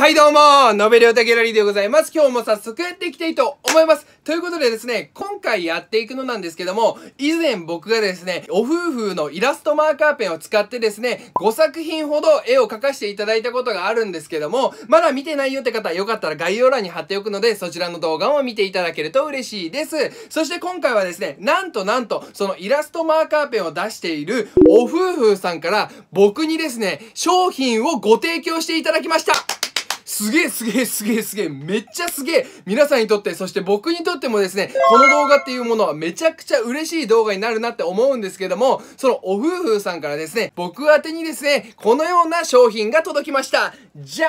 はいどうも、ノベルオタギャラリーでございます。今日も早速やっていきたいと思います。ということでですね、今回やっていくのなんですけども、以前僕がですね、お夫婦のイラストマーカーペンを使ってですね、5作品ほど絵を描かせていただいたことがあるんですけども、まだ見てないよって方、よかったら概要欄に貼っておくので、そちらの動画を見ていただけると嬉しいです。そして今回はですね、なんとなんと、そのイラストマーカーペンを出しているお夫婦さんから、僕にですね、商品をご提供していただきましたすげえすげえすげえすげえ、めっちゃすげえ皆さんにとって、そして僕にとってもですね、この動画っていうものはめちゃくちゃ嬉しい動画になるなって思うんですけども、そのお夫婦さんからですね、僕宛てにですね、このような商品が届きました。じゃ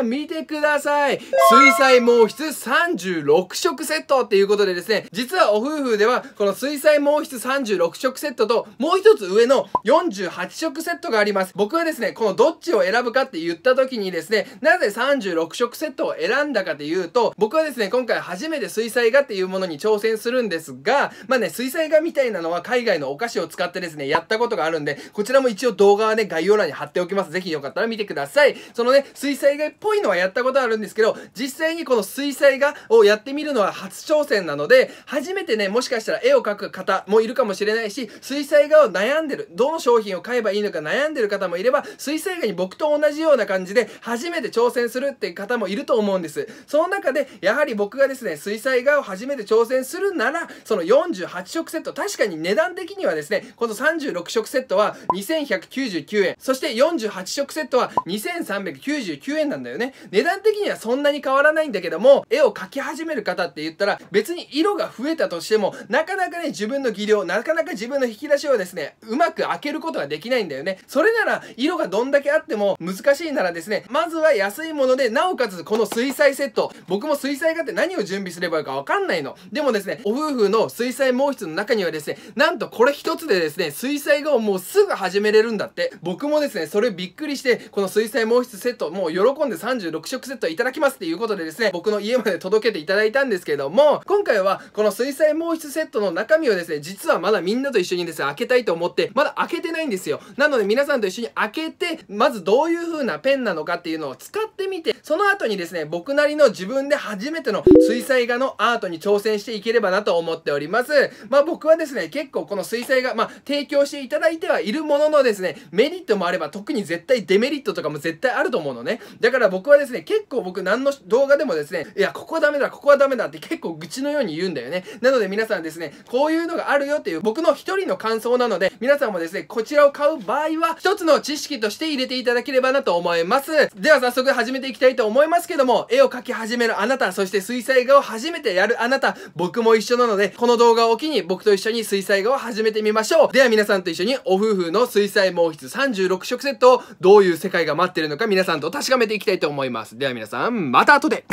ーん見てください水彩毛筆36色セットっていうことでですね、実はお夫婦では、この水彩毛筆36色セットと、もう一つ上の48色セットがあります。僕はですね、このどっちを選ぶかって言った時にですね、なぜ36 36色セットを選んだかというと、僕はですね、今回初めて水彩画っていうものに挑戦するんですが、まあね、水彩画みたいなのは海外のお菓子を使ってですね、やったことがあるんで、こちらも一応動画はね、概要欄に貼っておきます。ぜひよかったら見てください。そのね、水彩画っぽいのはやったことあるんですけど、実際にこの水彩画をやってみるのは初挑戦なので、初めてね、もしかしたら絵を描く方もいるかもしれないし、水彩画を悩んでる、どの商品を買えばいいのか悩んでる方もいれば、水彩画に僕と同じような感じで、初めて挑戦するするっていう方もいると思うんです。その中で、やはり僕がですね、水彩画を初めて挑戦するなら、その48色セット、確かに値段的にはですね、この36色セットは2199円、そして48色セットは2399円なんだよね。値段的にはそんなに変わらないんだけども、絵を描き始める方って言ったら、別に色が増えたとしても、なかなかね、自分の技量、なかなか自分の引き出しをですね、うまく開けることができないんだよね。それなら、色がどんだけあっても難しいならですね、まずは安いものもので、なおかつこの水彩セット、僕も水彩画って何を準備すればいいかわかんないの。でもですね、お夫婦の水彩毛筆の中にはですね、なんとこれ一つでですね、水彩画をもうすぐ始めれるんだって。僕もですね、それびっくりして、この水彩毛筆セット、もう喜んで36色セットいただきますっていうことでですね、僕の家まで届けていただいたんですけども、今回はこの水彩毛筆セットの中身をですね、実はまだみんなと一緒にですね、開けたいと思って、まだ開けてないんですよ。なので皆さんと一緒に開けて、まずどういう風なペンなのかっていうのを使ってみみて、その後にですね、僕なりの自分で初めての水彩画のアートに挑戦していければなと思っております。まあ僕はですね、結構この水彩画、まあ提供していただいてはいるもののですね、メリットもあれば特に絶対デメリットとかも絶対あると思うのね。だから僕はですね、結構僕何の動画でもですね、いや、ここはダメだ、ここはダメだって結構愚痴のように言うんだよね。なので皆さんですね、こういうのがあるよっていう僕の一人の感想なので、皆さんもですね、こちらを買う場合は、一つの知識として入れていただければなと思います。では早速始めてていきたいと思いますけども、絵を描き始めるあなた、そして水彩画を初めてやるあなた、僕も一緒なので、この動画を機に僕と一緒に水彩画を始めてみましょう。では皆さんと一緒に、お夫婦の水彩毛筆36色セットを、どういう世界が待ってるのか皆さんと確かめていきたいと思います。では皆さん、また後で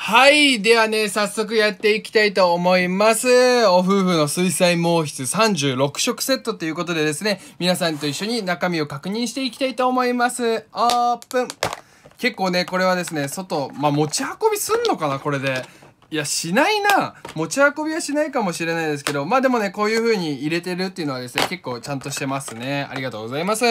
はい。ではね、早速やっていきたいと思います。お夫婦の水彩毛筆36色セットということでですね、皆さんと一緒に中身を確認していきたいと思います。オープン結構ね、これはですね、外、まあ、持ち運びすんのかな、これで。いや、しないな。持ち運びはしないかもしれないですけど、まあでもね、こういう風に入れてるっていうのはですね、結構ちゃんとしてますね。ありがとうございます。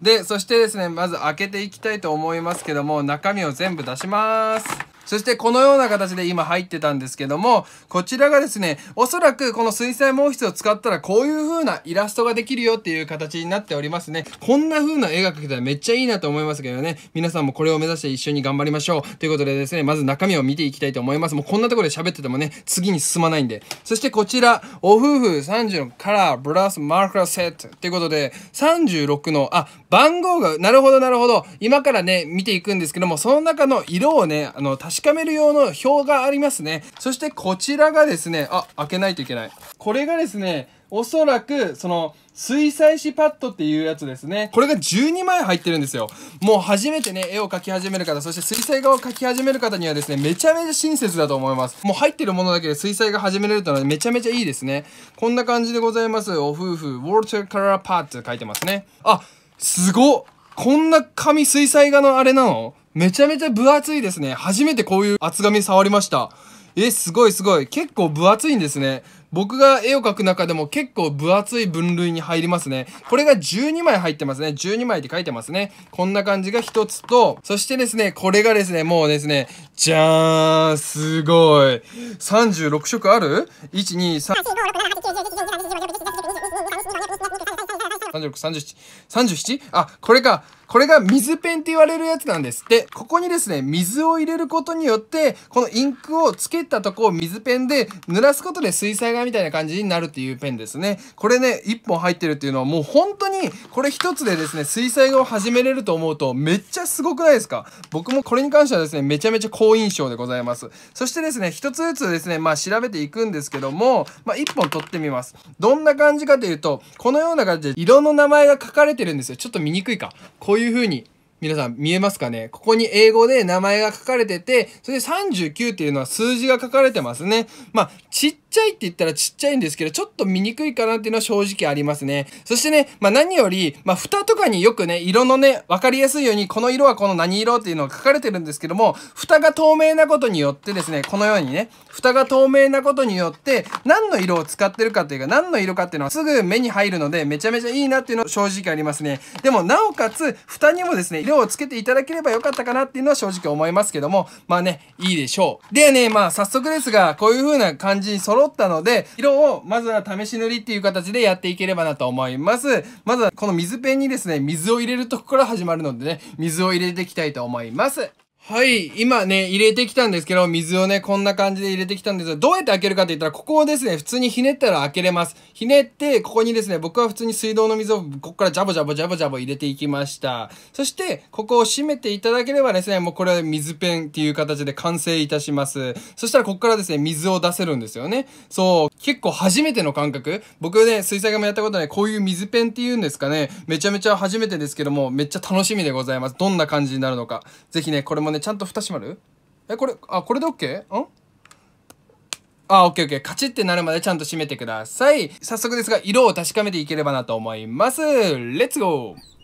で、そしてですね、まず開けていきたいと思いますけども、中身を全部出します。そしてこのような形で今入ってたんですけども、こちらがですね、おそらくこの水彩毛筆を使ったらこういう風なイラストができるよっていう形になっておりますね。こんな風な絵が描けたらめっちゃいいなと思いますけどね。皆さんもこれを目指して一緒に頑張りましょう。ということでですね、まず中身を見ていきたいと思います。もうこんなところで喋っててもね、次に進まないんで。そしてこちら、お夫婦30のカラーブラスマーカーセットっていうことで、36の、あ、番号が、なるほどなるほど。今からね、見ていくんですけども、その中の色をね、あの、確かかめる用の表がありますね。そしてこちらがですね、あ、開けないといけない。これがですね、おそらく、その、水彩紙パッドっていうやつですね。これが12枚入ってるんですよ。もう初めてね、絵を描き始める方、そして水彩画を描き始める方にはですね、めちゃめちゃ親切だと思います。もう入ってるものだけで水彩画始めれるとのはめちゃめちゃいいですね。こんな感じでございます。お夫婦、ウォルターカラーパッド書いてますね。あ、すごっこんな紙水彩画のあれなのめちゃめちゃ分厚いですね。初めてこういう厚紙触りました。え、すごいすごい。結構分厚いんですね。僕が絵を描く中でも結構分厚い分類に入りますね。これが12枚入ってますね。12枚って書いてますね。こんな感じが一つと、そしてですね、これがですね、もうですね、じゃーん、すごい。36色ある ?1、2、3。36、37、37あ、これか。これが水ペンって言われるやつなんです。で、ここにですね、水を入れることによって、このインクをつけたとこを水ペンで濡らすことで水彩画みたいな感じになるっていうペンですね。これね、1本入ってるっていうのはもう本当に、これ1つでですね、水彩画を始めれると思うとめっちゃすごくないですか僕もこれに関してはですね、めちゃめちゃ好印象でございます。そしてですね、1つずつですね、まあ調べていくんですけども、まあ1本取ってみます。どんな感じかというと、このような感じで色の名前が書かれてるんですよ。ちょっと見にくいか。こういういうふうに皆さん見えますかねここに英語で名前が書かれてて、それで39っていうのは数字が書かれてますね。まあ、ちっちゃいって言ったらちっちゃいんですけど、ちょっと見にくいかなっていうのは正直ありますね。そしてね、まあ、何より、まあ、蓋とかによくね、色のね、わかりやすいように、この色はこの何色っていうのが書かれてるんですけども、蓋が透明なことによってですね、このようにね、蓋が透明なことによって、何の色を使ってるかというか、何の色かっていうのはすぐ目に入るので、めちゃめちゃいいなっていうのは正直ありますね。でも、なおかつ、蓋にもですね、色をつけていただければよかったかなっていうのは正直思いますけども、まあね、いいでしょう。でね、まあ早速ですが、こういう風な感じに揃揃ったので、色をまずは試し塗りっていう形でやっていければなと思います。まずはこの水ペンにですね、水を入れるとこから始まるのでね、水を入れていきたいと思います。はい。今ね、入れてきたんですけど、水をね、こんな感じで入れてきたんですが、どうやって開けるかって言ったら、ここをですね、普通にひねったら開けれます。ひねって、ここにですね、僕は普通に水道の水を、ここからジャボジャボジャボジャボ入れていきました。そして、ここを閉めていただければですね、もうこれは水ペンっていう形で完成いたします。そしたら、ここからですね、水を出せるんですよね。そう、結構初めての感覚。僕ね、水彩画もやったことない、こういう水ペンっていうんですかね、めちゃめちゃ初めてですけども、めっちゃ楽しみでございます。どんな感じになるのか。ぜひね、これもねちゃんと蓋閉まるえこれあこれで OK? んあ、オッケーオッケー。カチッてなるまでちゃんと閉めてください。早速ですが、色を確かめていければなと思います。レッツゴー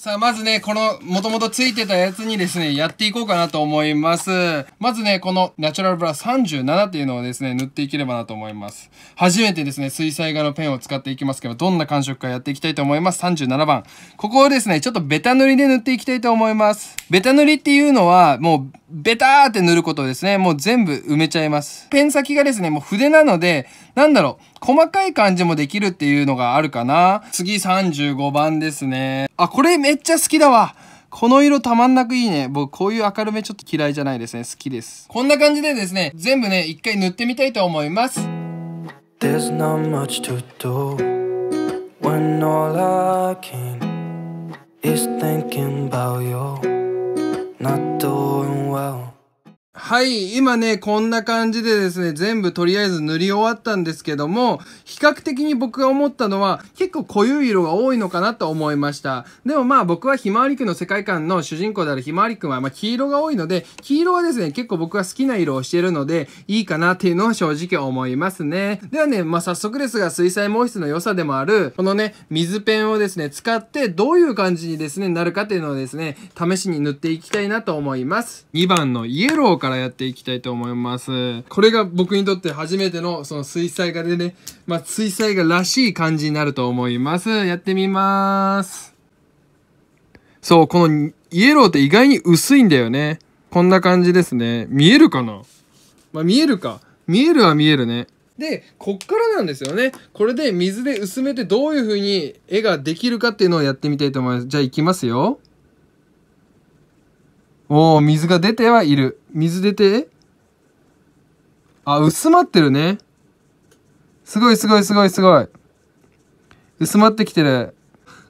さあ、まずね、この、もともとついてたやつにですね、やっていこうかなと思います。まずね、このナチュラルブラ37っていうのをですね、塗っていければなと思います。初めてですね、水彩画のペンを使っていきますけど、どんな感触かやっていきたいと思います。37番。ここをですね、ちょっとベタ塗りで塗っていきたいと思います。ベタ塗りっていうのは、もう、ベターって塗ることですね、もう全部埋めちゃいます。ペン先がですね、もう筆なので、なんだろう、細かい感じもできるっていうのがあるかな。次35番ですね。あ、これめっちゃ好きだわ。この色たまんなくいいね。僕、こういう明るめちょっと嫌いじゃないですね。好きです。こんな感じでですね、全部ね、一回塗ってみたいと思います。There's not much to do when all I can is thinking about you not doing well. はい、今ね、こんな感じでですね、全部とりあえず塗り終わったんですけども、比較的に僕が思ったのは、結構濃ゆい色が多いのかなと思いました。でもまあ僕はひまわりくんの世界観の主人公であるひまわりくんは、まあ黄色が多いので、黄色はですね、結構僕が好きな色をしてるので、いいかなっていうのは正直思いますね。ではね、まあ早速ですが、水彩毛筆の良さでもある、このね、水ペンをですね、使ってどういう感じにですね、なるかっていうのをですね、試しに塗っていきたいなと思います。2番のイエローからやっていきたいと思います。これが僕にとって初めてのその水彩画でね、まあ水彩画らしい感じになると思います。やってみます。そう、このイエローって意外に薄いんだよね。こんな感じですね。見えるかなまあ見えるか。見えるは見えるね。で、こっからなんですよね。これで水で薄めてどういう風に絵ができるかっていうのをやってみたいと思います。じゃあ行きますよ。おお、水が出てはいる。水出てあ、薄まってるね。すごいすごいすごいすごい。薄まってきてる。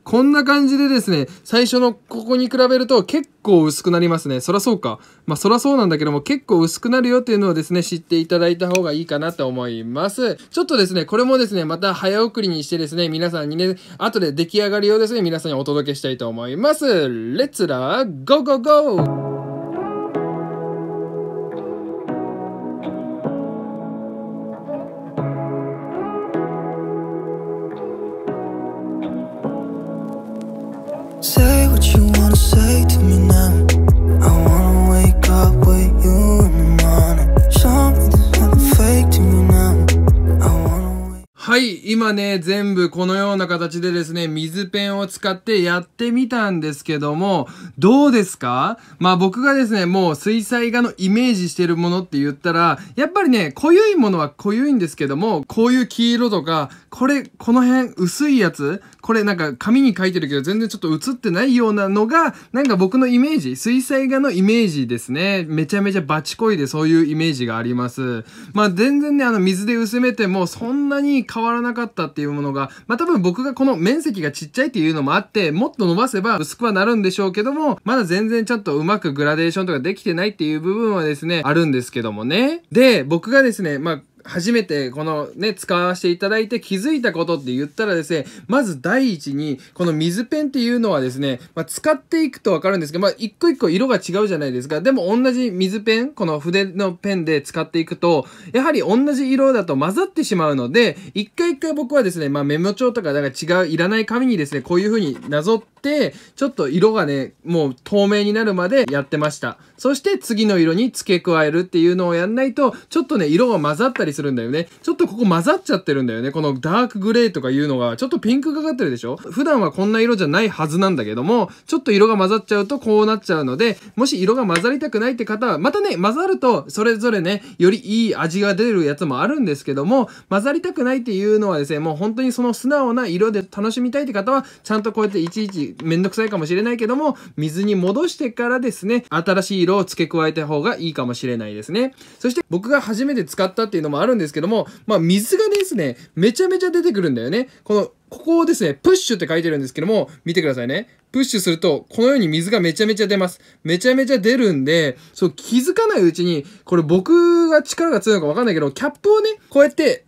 こんな感じでですね、最初のここに比べると結構薄くなりますね。そらそうか。まあそらそうなんだけども結構薄くなるよっていうのをですね、知っていただいた方がいいかなと思います。ちょっとですね、これもですね、また早送りにしてですね、皆さんにね、後で出来上がりをですね、皆さんにお届けしたいと思います。レッツラーゴーゴーゴー Say はい、今ね、全部このような形でですね、水ペンを使ってやってみたんですけども、どうですかまあ僕がですね、もう水彩画のイメージしてるものって言ったら、やっぱりね、濃ゆいものは濃ゆいんですけども、こういう黄色とか、これ、この辺薄いやつ、これなんか紙に書いてるけど全然ちょっと映ってないようなのが、なんか僕のイメージ、水彩画のイメージですね。めちゃめちゃバチコイでそういうイメージがあります。まあ全然ね、あの水で薄めてもそんなに変わらなかったっていうものが、まあ、多分僕がこの面積がちっちゃいっていうのもあって、もっと伸ばせば薄くはなるんでしょうけども、まだ全然ちゃんとうまくグラデーションとかできてないっていう部分はですね、あるんですけどもね。で、僕がですね、まあ、初めてこのね、使わせていただいて気づいたことって言ったらですね、まず第一に、この水ペンっていうのはですね、まあ、使っていくとわかるんですけど、まあ、一個一個色が違うじゃないですか。でも同じ水ペン、この筆のペンで使っていくと、やはり同じ色だと混ざってしまうので、一回一回僕はですね、まあ、メモ帳とか、なんか違う、いらない紙にですね、こういう風になぞって、ちょっと色がね、もう透明になるまでやってました。そして次の色に付け加えるっていうのをやんないと、ちょっとね、色が混ざったりりするんだよね。ちょっとここ混ざっちゃってるんだよね。このダークグレーとかいうのが、ちょっとピンクがかってるでしょ普段はこんな色じゃないはずなんだけども、ちょっと色が混ざっちゃうとこうなっちゃうので、もし色が混ざりたくないって方は、またね、混ざると、それぞれね、よりいい味が出るやつもあるんですけども、混ざりたくないっていうのはですね、もう本当にその素直な色で楽しみたいって方は、ちゃんとこうやっていちいちめんどくさいかもしれないけども、水に戻してからですね、新しい色を付け加えた方がいいかもしれないですね。そして僕が初めて使ったっていうのもあるんですけども、まあ、水がですね、めちゃめちゃ出てくるんだよね。この、ここをですね、プッシュって書いてるんですけども、見てくださいね。プッシュすると、このように水がめちゃめちゃ出ます。めちゃめちゃ出るんで、そう、気づかないうちに、これ僕が力が強いのかわかんないけど、キャップをね、こうやって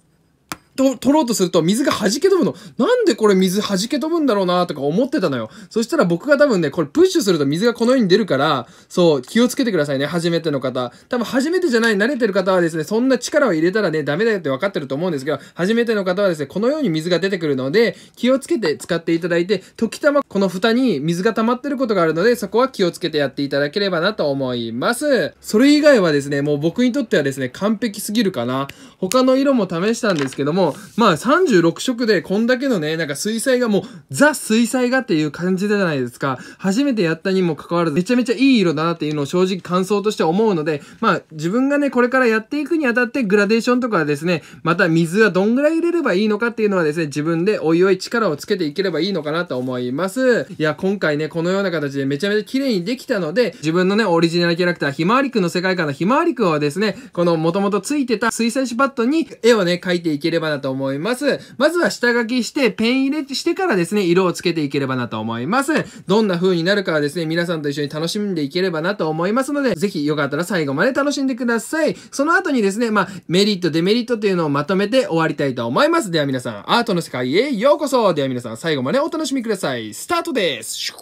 と取ろうとすると水が弾け飛ぶの。なんでこれ水弾け飛ぶんだろうなとか思ってたのよ。そしたら僕が多分ね、これプッシュすると水がこのように出るから、そう、気をつけてくださいね。初めての方。多分初めてじゃない、慣れてる方はですね、そんな力を入れたらね、ダメだよって分かってると思うんですけど、初めての方はですね、このように水が出てくるので、気をつけて使っていただいて、時たまこの蓋に水が溜まってることがあるので、そこは気をつけてやっていただければなと思います。それ以外はですね、もう僕にとってはですね、完璧すぎるかな。他の色も試したんですけども、も、まあ36色でこんだけのね、なんか水彩画もうザ水彩画っていう感じじゃないですか。初めてやったにも関わらずめちゃめちゃいい色だなっていうのを正直感想として思うので、まあ自分がね、これからやっていくにあたってグラデーションとかですね、また水はどんぐらい入れればいいのかっていうのはですね、自分でおいおい力をつけていければいいのかなと思います。いや、今回ね、このような形でめちゃめちゃ綺麗にできたので、自分のね、オリジナルキャラクター、ひまわりくんの世界観のひまわりくんはですね、この元々ついてた水彩紙パッドに絵をね、描いていければなと思います。まずは下書きして、ペン入れしてからですね、色をつけていければなと思います。どんな風になるかはですね、皆さんと一緒に楽しんでいければなと思いますので、ぜひよかったら最後まで楽しんでください。その後にですね、まあ、メリット、デメリットというのをまとめて終わりたいと思います。では皆さん、アートの世界へようこそでは皆さん、最後までお楽しみください。スタートです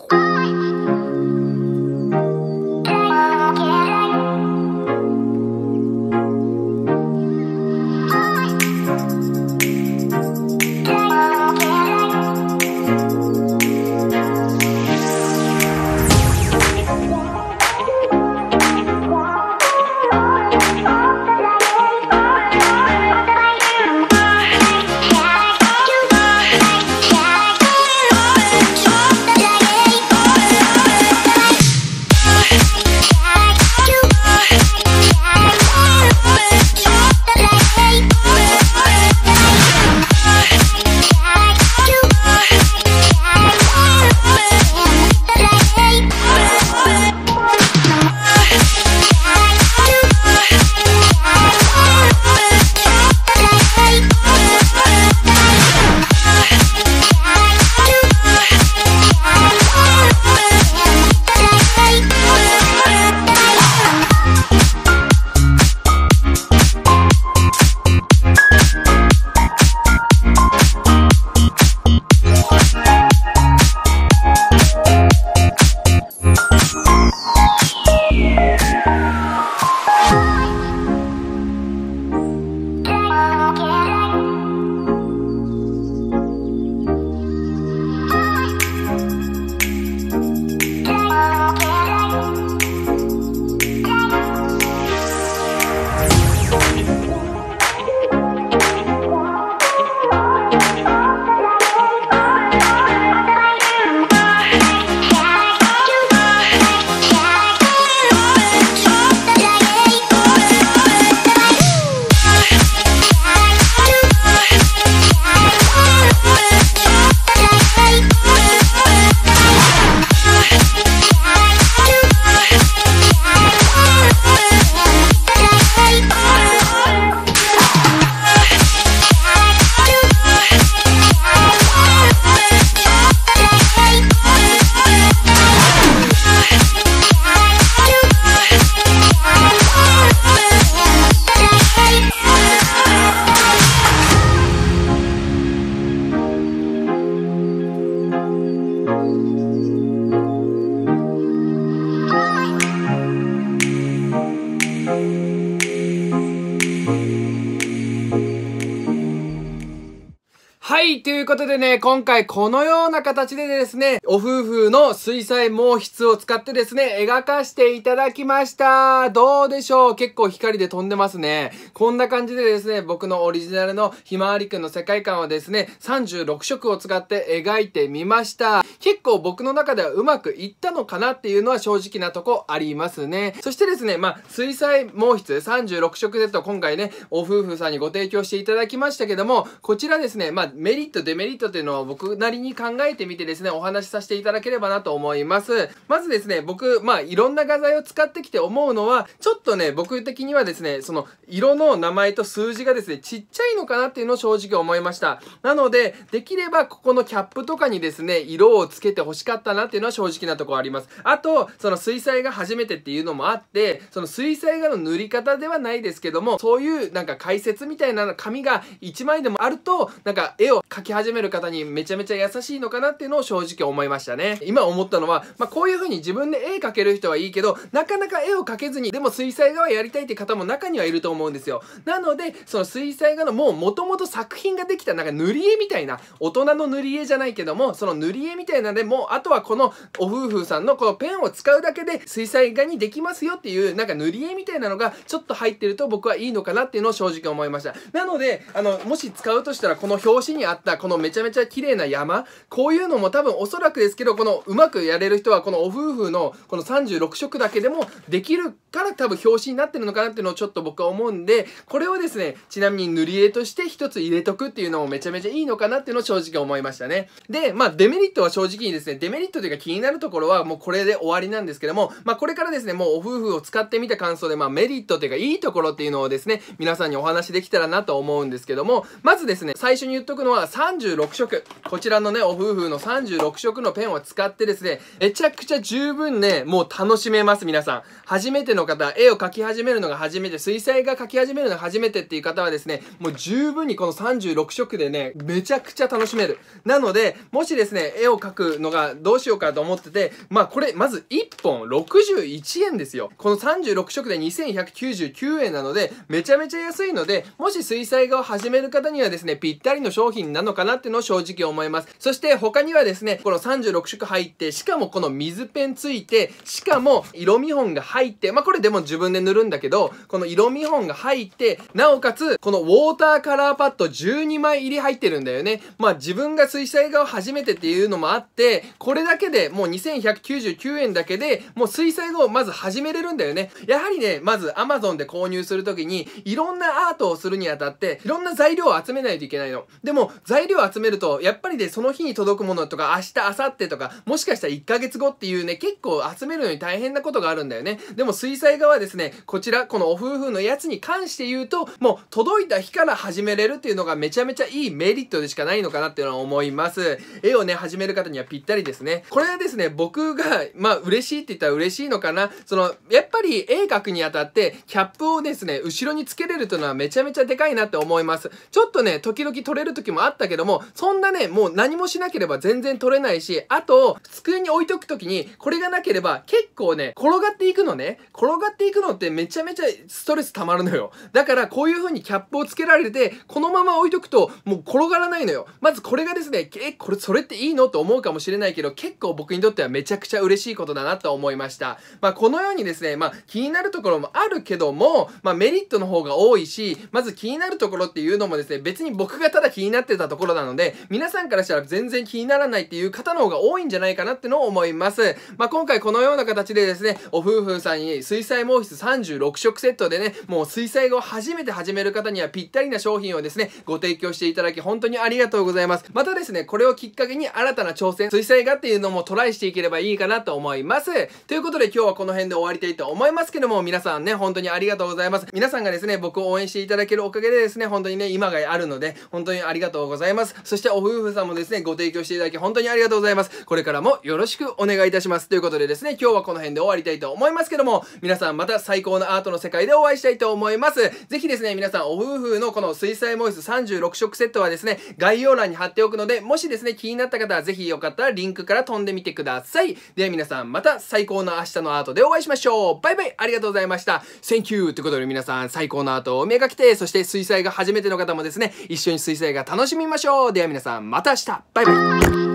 はい、ということでね、今回このような形でですね、お夫婦の水彩毛筆を使ってですね、描かしていただきました。どうでしょう結構光で飛んでますね。こんな感じでですね、僕のオリジナルのひまわりくんの世界観をですね、36色を使って描いてみました。結構僕の中ではうまくいったのかなっていうのは正直なとこありますね。そしてですね、まあ、水彩毛筆36色セット今回ね、お夫婦さんにご提供していただきましたけども、こちらですね、まあ、メリット、デメリットっていうのを僕なりに考えてみてですね、お話しさせていただければなと思います。まずですね、僕、まあ、いろんな画材を使ってきて思うのは、ちょっとね、僕的にはですね、その、色の名前と数字がですね、ちっちゃいのかなっていうのを正直思いました。なので、できればここのキャップとかにですね、色をつけて欲しかったなっていうのは正直なところあります。あと、その水彩画初めてっていうのもあって、その水彩画の塗り方ではないですけども、そういうなんか解説みたいな紙が1枚でもあると、なんか絵を書き始める方にめちゃめちゃ優しいのかなっていうのを正直思いましたね。今思ったのは、まあ、こういう風に自分で絵描ける人はいいけど、なかなか絵を描けずに、でも水彩画はやりたいって方も中にはいると思うんですよ。なので、その水彩画のもう元々作品ができた、なんか塗り絵みたいな、大人の塗り絵じゃないけども、その塗り絵みたいなで、もうあとはこのお夫婦さんのこのペンを使うだけで水彩画にできますよっていう、なんか塗り絵みたいなのがちょっと入ってると僕はいいのかなっていうのを正直思いました。なので、あの、もし使うとしたらこの表紙にあったこのめちゃめちゃ綺麗な山こういうのも多分おそらくですけどこのうまくやれる人はこのお夫婦のこの36色だけでもできるから多分表紙になってるのかなっていうのをちょっと僕は思うんでこれをですねちなみに塗り絵として一つ入れとくっていうのもめちゃめちゃいいのかなっていうのを正直思いましたねでまあデメリットは正直にですねデメリットというか気になるところはもうこれで終わりなんですけどもまあこれからですねもうお夫婦を使ってみた感想でまあメリットというかいいところっていうのをですね皆さんにお話できたらなと思うんですけどもまずですね最初に言っとくのはは36色。こちらのね、お夫婦の36色のペンを使ってですね、めちゃくちゃ十分ね、もう楽しめます、皆さん。初めての方、絵を描き始めるのが初めて、水彩画描き始めるのが初めてっていう方はですね、もう十分にこの36色でね、めちゃくちゃ楽しめる。なので、もしですね、絵を描くのがどうしようかと思ってて、まあこれ、まず1本61円ですよ。この36色で2199円なので、めちゃめちゃ安いので、もし水彩画を始める方にはですね、ぴったりの商品なのかなっていうのを正直思います。そして他にはですね、この36色入って、しかもこの水ペンついて、しかも色見本が入って、まあ、これでも自分で塗るんだけど、この色見本が入って、なおかつ、このウォーターカラーパッド12枚入り入ってるんだよね。まあ、自分が水彩画を初めてっていうのもあって、これだけでもう2199円だけで、もう水彩画をまず始めれるんだよね。やはりね、まず Amazon で購入するときに、いろんなアートをするにあたって、いろんな材料を集めないといけないの。でも、材料を集めると、やっぱりね、その日に届くものとか、明日、明後日とか、もしかしたら1ヶ月後っていうね、結構集めるのに大変なことがあるんだよね。でも水彩画はですね、こちら、このお夫婦のやつに関して言うと、もう届いた日から始めれるっていうのがめちゃめちゃいいメリットでしかないのかなっていうのは思います。絵をね、始める方にはぴったりですね。これはですね、僕が、まあ、嬉しいって言ったら嬉しいのかな。その、やっぱり絵描くにあたって、キャップをですね、後ろにつけれるというのはめちゃめちゃでかいなって思います。ちょっとね、時々取れる時もったけども、そんなね、もう何もしなければ全然取れないし、あと、机に置いとくときに、これがなければ結構ね、転がっていくのね。転がっていくのってめちゃめちゃストレス溜まるのよ。だからこういう風にキャップをつけられて、このまま置いとくと、もう転がらないのよ。まずこれがですね、え、これ、それっていいのと思うかもしれないけど、結構僕にとってはめちゃくちゃ嬉しいことだなと思いました。まあ、このようにですね、まあ、気になるところもあるけども、まあ、メリットの方が多いし、まず気になるところっていうのもですね、別に僕がただ気になってたところなので、皆さんからしたら全然気にならないっていう方の方が多いんじゃないかなってのを思います。まあ、今回このような形でですね、お夫婦さんに水彩毛筆36色セットでね、もう水彩画を初めて始める方にはぴったりな商品をですね、ご提供していただき本当にありがとうございます。またですね、これをきっかけに新たな挑戦、水彩画っていうのもトライしていければいいかなと思います。ということで今日はこの辺で終わりたいと思いますけども、皆さんね、本当にありがとうございます。皆さんがですね、僕を応援していただけるおかげでですね、本当にね、今があるので、本当にありがとうとうございます。そしてお夫婦さんもですね、ご提供していただき本当にありがとうございます。これからもよろしくお願いいたします。ということでですね、今日はこの辺で終わりたいと思いますけども、皆さんまた最高のアートの世界でお会いしたいと思います。ぜひですね、皆さんお夫婦のこの水彩モイス36色セットはですね、概要欄に貼っておくので、もしですね、気になった方はぜひよかったらリンクから飛んでみてください。では皆さんまた最高の明日のアートでお会いしましょう。バイバイありがとうございました。Thank you! ということで皆さん最高のアートをお目がけて、そして水彩が初めての方もですね、一緒に水彩が楽ししみましょうでは皆さんまた明日バイバイ